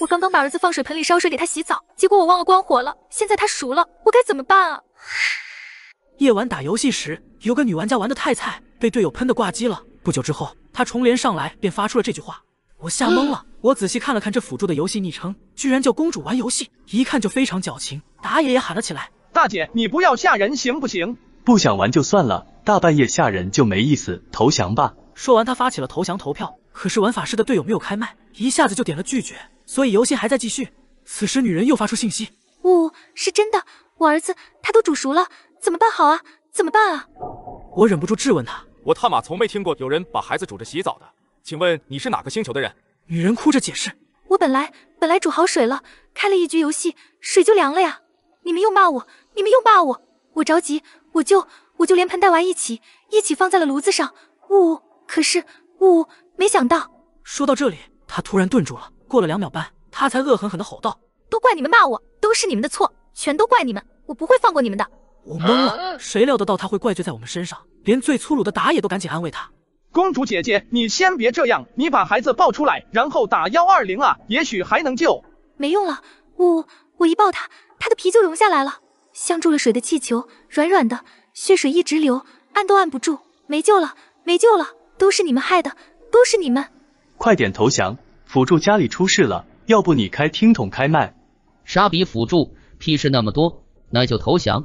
我刚刚把儿子放水盆里烧水给他洗澡，结果我忘了关火了。现在他熟了，我该怎么办啊？夜晚打游戏时，有个女玩家玩的太菜，被队友喷的挂机了。不久之后，她重连上来便发出了这句话，我吓懵了。我仔细看了看这辅助的游戏昵称，居然叫“公主”。玩游戏一看就非常矫情。打野也喊了起来：“大姐，你不要吓人行不行？不想玩就算了，大半夜吓人就没意思。投降吧。”说完，他发起了投降投票。可是玩法师的队友没有开麦，一下子就点了拒绝。所以游戏还在继续。此时，女人又发出信息：“呜，是真的，我儿子他都煮熟了，怎么办好啊？怎么办啊？”我忍不住质问他：“我他妈从没听过有人把孩子煮着洗澡的，请问你是哪个星球的人？”女人哭着解释：“我本来本来煮好水了，开了一局游戏，水就凉了呀！你们又骂我，你们又骂我，我着急，我就我就连盆带娃一起一起放在了炉子上。呜，可是呜，没想到……说到这里，她突然顿住了。”过了两秒半，他才恶狠狠地吼道：“都怪你们骂我，都是你们的错，全都怪你们，我不会放过你们的。”我懵了，谁料得到他会怪罪在我们身上？连最粗鲁的打野都赶紧安慰他：“公主姐姐，你先别这样，你把孩子抱出来，然后打幺二零啊，也许还能救。”没用了，呜，我一抱他，他的皮就融下来了，像注了水的气球，软软的，血水一直流，按都按不住，没救了，没救了，都是你们害的，都是你们，快点投降！辅助家里出事了，要不你开听筒开麦？傻逼辅助，屁事那么多，那就投降。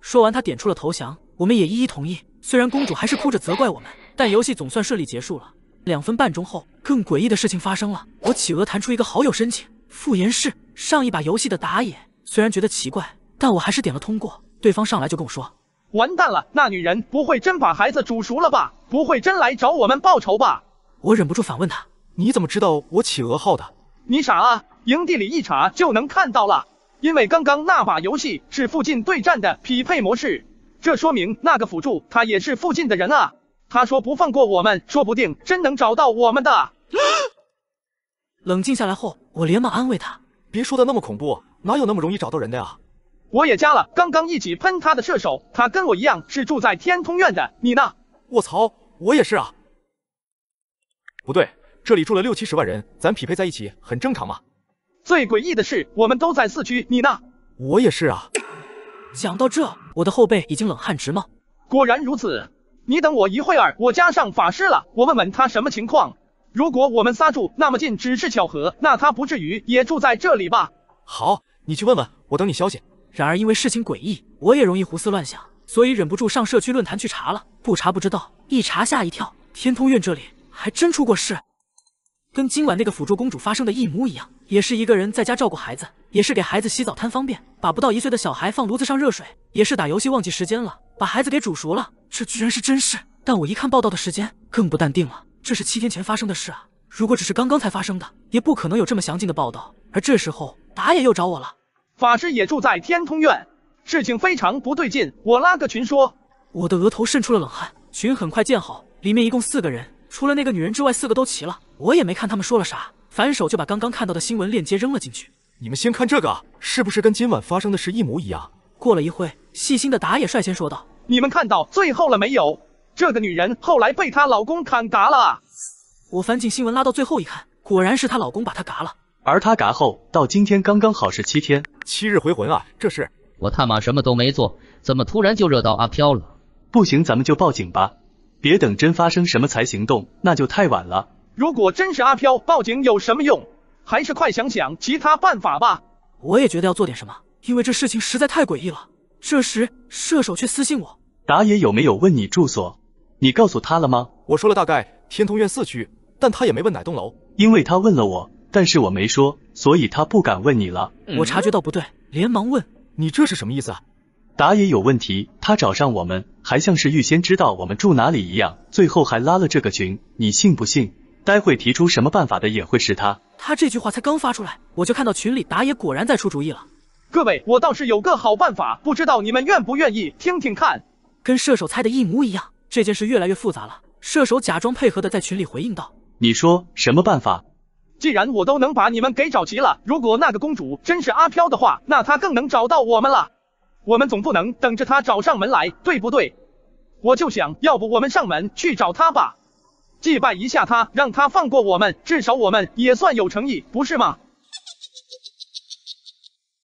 说完，他点出了投降，我们也一一同意。虽然公主还是哭着责怪我们，但游戏总算顺利结束了。两分半钟后，更诡异的事情发生了。我企鹅弹出一个好友申请，傅延氏，上一把游戏的打野。虽然觉得奇怪，但我还是点了通过。对方上来就跟我说：“完蛋了，那女人不会真把孩子煮熟了吧？不会真来找我们报仇吧？”我忍不住反问他。你怎么知道我企鹅号的？你傻啊！营地里一查就能看到了。因为刚刚那把游戏是附近对战的匹配模式，这说明那个辅助他也是附近的人啊。他说不放过我们，说不定真能找到我们的。冷静下来后，我连忙安慰他：“别说的那么恐怖，哪有那么容易找到人的啊？”我也加了刚刚一起喷他的射手，他跟我一样是住在天通苑的。你呢？卧槽，我也是啊。不对。这里住了六七十万人，咱匹配在一起很正常嘛。最诡异的是，我们都在四区，你呢？我也是啊。讲到这，我的后背已经冷汗直冒。果然如此。你等我一会儿，我加上法师了，我问问他什么情况。如果我们仨住那么近只是巧合，那他不至于也住在这里吧？好，你去问问，我等你消息。然而因为事情诡异，我也容易胡思乱想，所以忍不住上社区论坛去查了。不查不知道，一查吓一跳。天通苑这里还真出过事。跟今晚那个辅助公主发生的一模一样，也是一个人在家照顾孩子，也是给孩子洗澡贪方便，把不到一岁的小孩放炉子上热水，也是打游戏忘记时间了，把孩子给煮熟了。这居然是真事！但我一看报道的时间，更不淡定了，这是七天前发生的事啊！如果只是刚刚才发生的，也不可能有这么详尽的报道。而这时候打野又找我了，法师也住在天通苑，事情非常不对劲。我拉个群说，我的额头渗出了冷汗。群很快建好，里面一共四个人，除了那个女人之外，四个都齐了。我也没看他们说了啥，反手就把刚刚看到的新闻链接扔了进去。你们先看这个，是不是跟今晚发生的事一模一样？过了一会，细心的打野率先说道：“你们看到最后了没有？这个女人后来被她老公砍嘎了。”我翻进新闻拉到最后一看，果然是她老公把她嘎了。而她嘎后到今天刚刚好是七天，七日回魂啊！这是我他妈什么都没做，怎么突然就惹到阿飘了？不行，咱们就报警吧，别等真发生什么才行动，那就太晚了。如果真是阿飘报警有什么用？还是快想想其他办法吧。我也觉得要做点什么，因为这事情实在太诡异了。这时射手却私信我：“打野有没有问你住所？你告诉他了吗？”我说了大概天通苑四区，但他也没问哪栋楼，因为他问了我，但是我没说，所以他不敢问你了。我察觉到不对，连忙问：“你这是什么意思啊？”打野有问题，他找上我们，还像是预先知道我们住哪里一样，最后还拉了这个群，你信不信？待会提出什么办法的也会是他。他这句话才刚发出来，我就看到群里打野果然在出主意了。各位，我倒是有个好办法，不知道你们愿不愿意听听看？跟射手猜的一模一样。这件事越来越复杂了。射手假装配合的在群里回应道：“你说什么办法？既然我都能把你们给找齐了，如果那个公主真是阿飘的话，那她更能找到我们了。我们总不能等着她找上门来，对不对？我就想，要不我们上门去找她吧。”祭拜一下他，让他放过我们，至少我们也算有诚意，不是吗？